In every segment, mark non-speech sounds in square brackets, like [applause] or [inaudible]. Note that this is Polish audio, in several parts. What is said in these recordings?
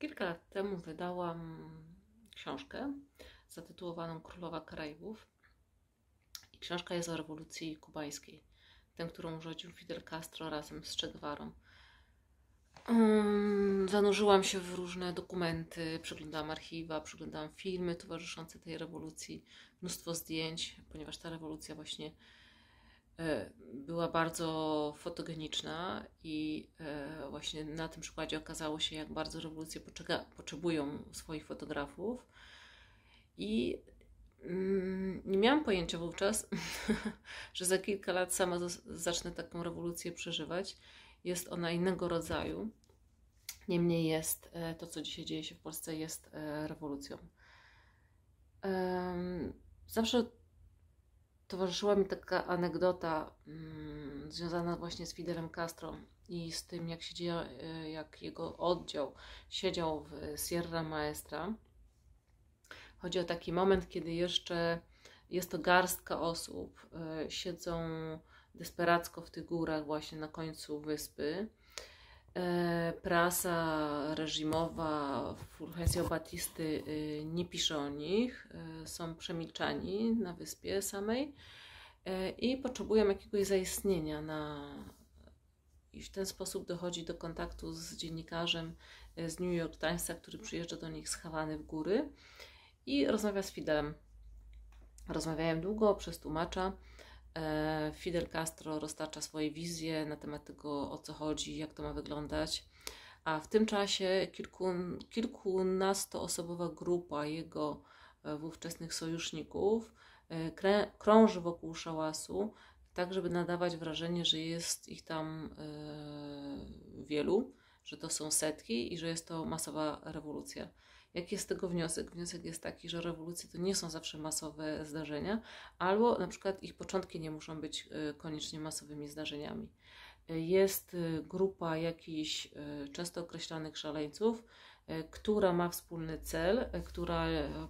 Kilka lat temu wydałam książkę zatytułowaną Królowa Karaibów. I książka jest o rewolucji kubańskiej, tę, którą urządził Fidel Castro razem z Che Guevarą. Mm, zanurzyłam się w różne dokumenty, przeglądałam archiwa, przeglądałam filmy towarzyszące tej rewolucji, mnóstwo zdjęć, ponieważ ta rewolucja właśnie e, była bardzo fotogeniczna i właśnie na tym przykładzie okazało się, jak bardzo rewolucje potrzebują swoich fotografów. I mm, nie miałam pojęcia wówczas, [laughs] że za kilka lat sama zacznę taką rewolucję przeżywać. Jest ona innego rodzaju. Niemniej jest e, to, co dzisiaj dzieje się w Polsce, jest e, rewolucją. zawsze towarzyszyła mi taka anegdota mm, związana właśnie z Fidelem Castro i z tym, jak, dzieje, e, jak jego oddział siedział w Sierra Maestra. Chodzi o taki moment, kiedy jeszcze jest to garstka osób, e, siedzą desperacko w tych górach, właśnie na końcu wyspy E, prasa reżimowa Fulgencio Batisty e, nie pisze o nich, e, są przemilczani na wyspie samej i potrzebują jakiegoś zaistnienia na i w ten sposób dochodzi do kontaktu z dziennikarzem z New York Timesa, który przyjeżdża do nich z Hawany w góry i rozmawia z Fidelem. Rozmawiałem długo przez tłumacza E, Fidel Castro roztacza swoje wizje na temat tego, o co chodzi, jak to ma wyglądać. A w tym czasie kilkun, kilkunastoosobowa grupa jego e, wówczasnych sojuszników e, krę, krąży wokół szałasu, tak żeby nadawać wrażenie, że jest ich tam wielu, że to są setki i że jest to masowa rewolucja. Jaki jest z tego wniosek? Wniosek jest taki, że rewolucje to nie są zawsze masowe zdarzenia, albo na przykład ich początki nie muszą być y, koniecznie masowymi zdarzeniami. Y, jest y, grupa jakichś często określanych szaleńców, która ma wspólny cel, która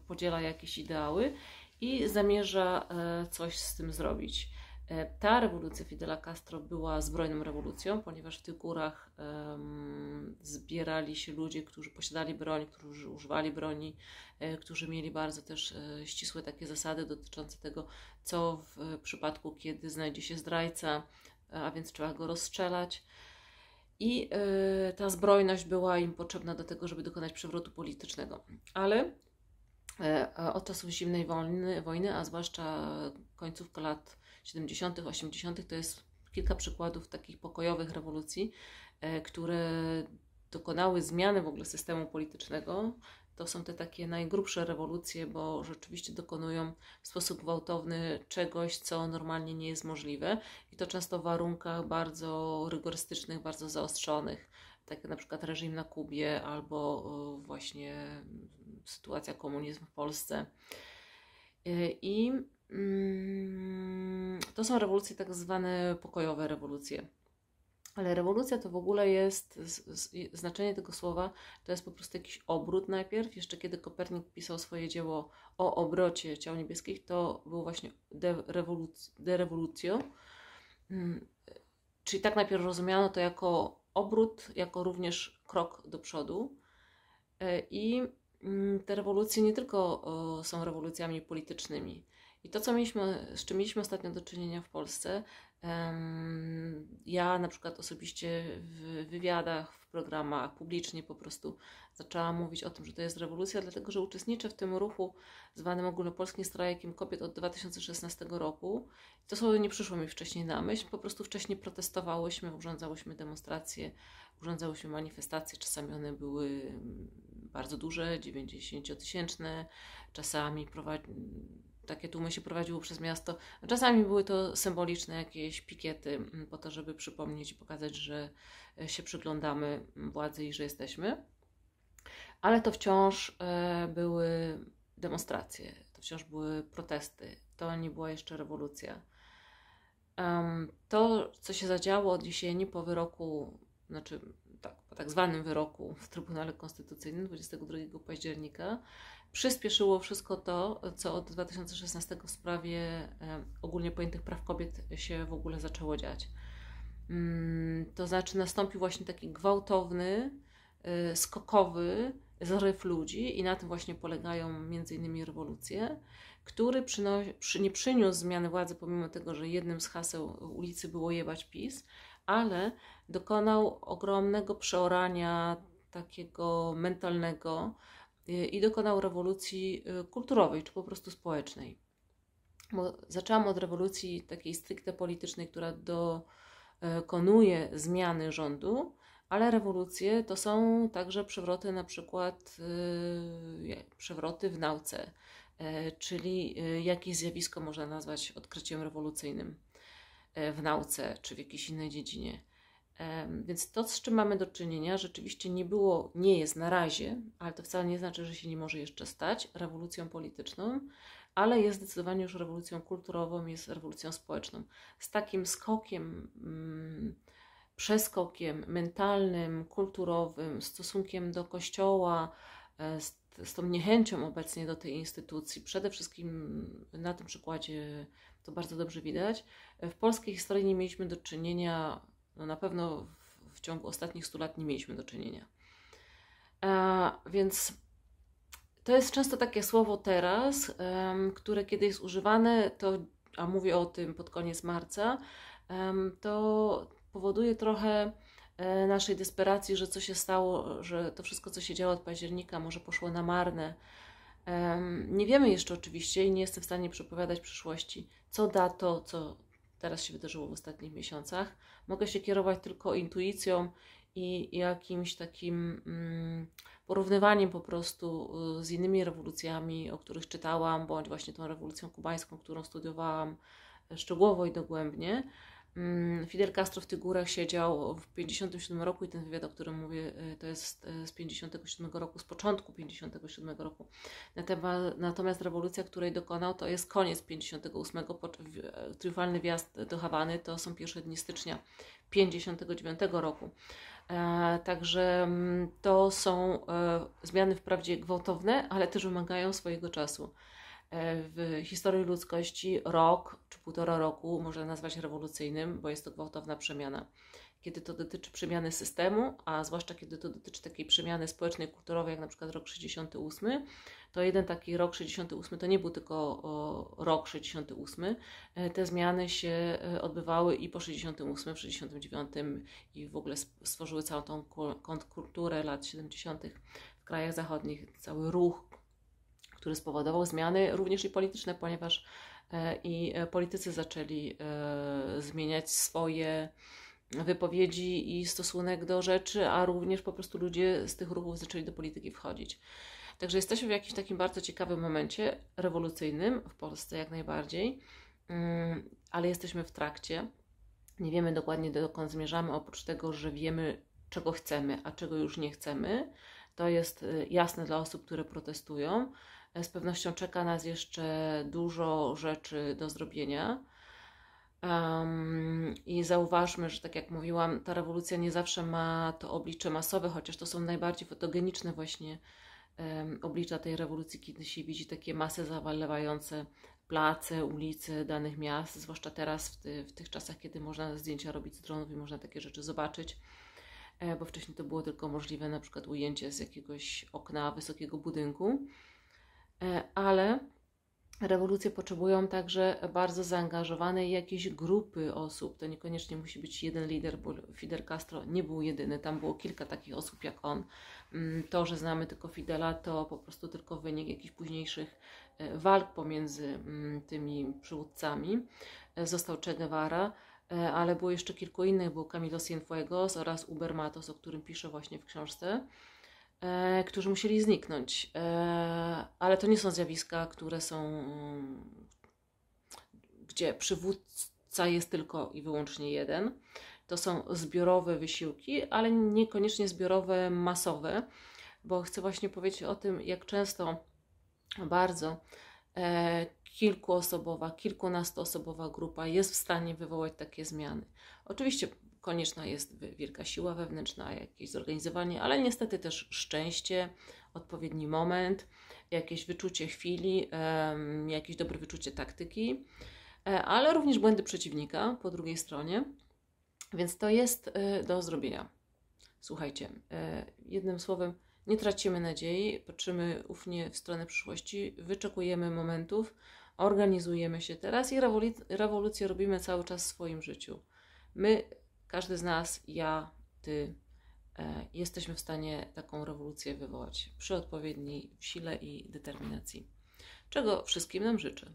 podziela jakieś ideały i zamierza coś z tym zrobić. Ta rewolucja Fidela Castro była zbrojną rewolucją, ponieważ w tych górach zbierali się ludzie, którzy posiadali broń, którzy używali broni, e, którzy mieli bardzo też e, ścisłe takie zasady dotyczące tego, co w e, przypadku, kiedy znajdzie się zdrajca, a więc trzeba go rozstrzelać. I ta zbrojność była im potrzebna do tego, żeby dokonać przewrotu politycznego. Ale od czasów zimnej wojny, wojny, a zwłaszcza końcówka lat 70., 80., to jest kilka przykładów takich pokojowych rewolucji, które dokonały zmiany w ogóle systemu politycznego, to są te takie najgrubsze rewolucje, bo rzeczywiście dokonują w sposób gwałtowny czegoś, co normalnie nie jest możliwe i to często w warunkach bardzo rygorystycznych, bardzo zaostrzonych, tak jak na przykład reżim na Kubie albo e, właśnie sytuacja komunizmu w Polsce. E, I mm, to są rewolucje tak zwane pokojowe rewolucje ale rewolucja to w ogóle jest, znaczenie tego słowa to jest po prostu jakiś obrót najpierw. Jeszcze kiedy Kopernik pisał swoje dzieło o obrocie ciał niebieskich, to było właśnie derewolucją. De mm, Czyli tak najpierw rozumiano to jako obrót, jako również krok do przodu. E, I mm, te rewolucje nie tylko są rewolucjami politycznymi. I to, co mieliśmy, z czym mieliśmy ostatnio do czynienia w Polsce, ja na przykład osobiście w wywiadach, w programach, publicznie po prostu zaczęłam mówić o tym, że to jest rewolucja, dlatego że uczestniczę w tym ruchu zwanym ogólnopolskim strajkiem kobiet od 2016 roku. To słowo nie przyszło mi wcześniej na myśl, po prostu wcześniej protestowałyśmy, urządzałyśmy demonstracje, urządzałyśmy manifestacje, czasami one były bardzo duże, 90-tysięczne, czasami prowadzi takie tłumy się prowadziło przez miasto. Czasami były to symboliczne jakieś pikiety mm, po to, żeby przypomnieć i pokazać, że e, się przyglądamy władzy i że jesteśmy. Ale to wciąż e, były demonstracje, to wciąż były protesty, to nie była jeszcze rewolucja. To, co się zadziało od jesieni po wyroku, znaczy tak, po tak zwanym wyroku w Trybunale Konstytucyjnym 22 października, przyspieszyło wszystko to, co od 2016 w sprawie e, ogólnie pojętych praw kobiet się w ogóle zaczęło dziać. Mm, to znaczy nastąpił właśnie taki gwałtowny, e, skokowy zryw ludzi i na tym właśnie polegają między innymi rewolucje, który przy, nie przyniósł zmiany władzy pomimo tego, że jednym z haseł ulicy było jebać PiS, ale dokonał ogromnego przeorania takiego mentalnego, Y, i dokonał rewolucji y, kulturowej, czy po prostu społecznej. Bo zaczęłam od rewolucji takiej stricte politycznej, która dokonuje y, zmiany rządu, ale rewolucje to są także przewroty, na przykład przewroty w nauce, czyli jakieś zjawisko można nazwać odkryciem rewolucyjnym w nauce czy w jakiejś innej dziedzinie. Więc to, z czym mamy do czynienia, rzeczywiście nie było, nie jest na razie, ale to wcale nie znaczy, że się nie może jeszcze stać rewolucją polityczną, ale jest zdecydowanie już rewolucją kulturową, jest rewolucją społeczną. Z takim skokiem, mm, przeskokiem mentalnym, kulturowym, stosunkiem do kościoła, e, z, z tą niechęcią obecnie do tej instytucji, przede wszystkim na tym przykładzie to bardzo dobrze widać. E, w polskiej historii nie mieliśmy do czynienia no na pewno w, w ciągu ostatnich 100 lat nie mieliśmy do czynienia. E, więc to jest często takie słowo teraz, które kiedy jest używane, to, a mówię o tym pod koniec marca, to powoduje trochę e, naszej desperacji, że co się stało, że to wszystko, co się działo od października, może poszło na marne. nie wiemy jeszcze oczywiście i nie jestem w stanie przepowiadać przyszłości, co da to, co, teraz się wydarzyło w ostatnich miesiącach. Mogę się kierować tylko intuicją i jakimś takim mm, porównywaniem po prostu y, z innymi rewolucjami, o których czytałam, bądź właśnie tą rewolucją kubańską, którą studiowałam e, szczegółowo i dogłębnie. Mm, Fidel Castro w tych górach siedział w 1957 roku i ten wywiad, o którym mówię, y, to jest y, z 1957 roku, z początku 1957 roku. Natomiast rewolucja, której dokonał, to jest koniec 58. Triumfalny wjazd do Hawany to są pierwsze dni stycznia 1959 roku. E, także mm, to są e, zmiany wprawdzie gwałtowne, ale też wymagają swojego czasu w historii ludzkości rok czy półtora roku można nazwać rewolucyjnym, bo jest to gwałtowna przemiana. Kiedy to dotyczy przemiany systemu, a zwłaszcza kiedy to dotyczy takiej przemiany społecznej, kulturowej, jak na przykład rok 68, to jeden taki rok 68 to nie był tylko rok 68. E, te zmiany się e, odbywały i po 68, 69 i w ogóle stworzyły całą tą kontrkulturę lat 70. w krajach zachodnich, cały ruch który spowodował zmiany również i polityczne, ponieważ e, i e, politycy zaczęli e, zmieniać swoje wypowiedzi i stosunek do rzeczy, a również po prostu ludzie z tych ruchów zaczęli do polityki wchodzić. Także jesteśmy w jakimś takim bardzo ciekawym momencie rewolucyjnym w Polsce jak najbardziej, mm, ale jesteśmy w trakcie. Nie wiemy dokładnie dokąd zmierzamy, oprócz tego, że wiemy czego chcemy, a czego już nie chcemy. To jest jasne dla osób, które protestują. Z pewnością czeka nas jeszcze dużo rzeczy do zrobienia. Um, I zauważmy, że tak jak mówiłam, ta rewolucja nie zawsze ma to oblicze masowe, chociaż to są najbardziej fotogeniczne właśnie um, oblicza tej rewolucji, kiedy się widzi takie masy zawalewające place, ulice danych miast, zwłaszcza teraz w, ty, w, tych czasach, kiedy można zdjęcia robić z dronów i można takie rzeczy zobaczyć, e, bo wcześniej to było tylko możliwe na przykład ujęcie z jakiegoś okna wysokiego budynku. E, ale rewolucje potrzebują także bardzo zaangażowanej jakiejś grupy osób. To niekoniecznie musi być jeden lider, bo Fidel Castro nie był jedyny, tam było kilka takich osób jak on. Mm, to, że znamy tylko Fidela, to po prostu tylko wynik jakichś późniejszych e, walk pomiędzy mm, tymi przywódcami. E, został Che Guevara, ale było jeszcze kilku innych, był Camilo Cienfuegos oraz Uber Matos, o którym piszę właśnie w książce e, którzy musieli zniknąć. E, ale to nie są zjawiska, które są, mm, gdzie przywódca jest tylko i wyłącznie jeden. To są zbiorowe wysiłki, ale niekoniecznie zbiorowe, masowe, bo chcę właśnie powiedzieć o tym, jak często bardzo e, kilkuosobowa, kilkunastoosobowa grupa jest w stanie wywołać takie zmiany. Oczywiście konieczna jest wielka siła wewnętrzna, jakieś zorganizowanie, ale niestety też szczęście, odpowiedni moment, jakieś wyczucie chwili, jakieś dobre wyczucie taktyki, e, ale również błędy przeciwnika po drugiej stronie. Więc to jest e, do zrobienia. Słuchajcie, e, jednym słowem, nie tracimy nadziei, patrzymy ufnie w stronę przyszłości, wyczekujemy momentów, organizujemy się teraz i rewolucję robimy cały czas w swoim życiu. My każdy z nas, ja, ty, e, jesteśmy w stanie taką rewolucję wywołać przy odpowiedniej sile i determinacji, czego wszystkim nam życzę.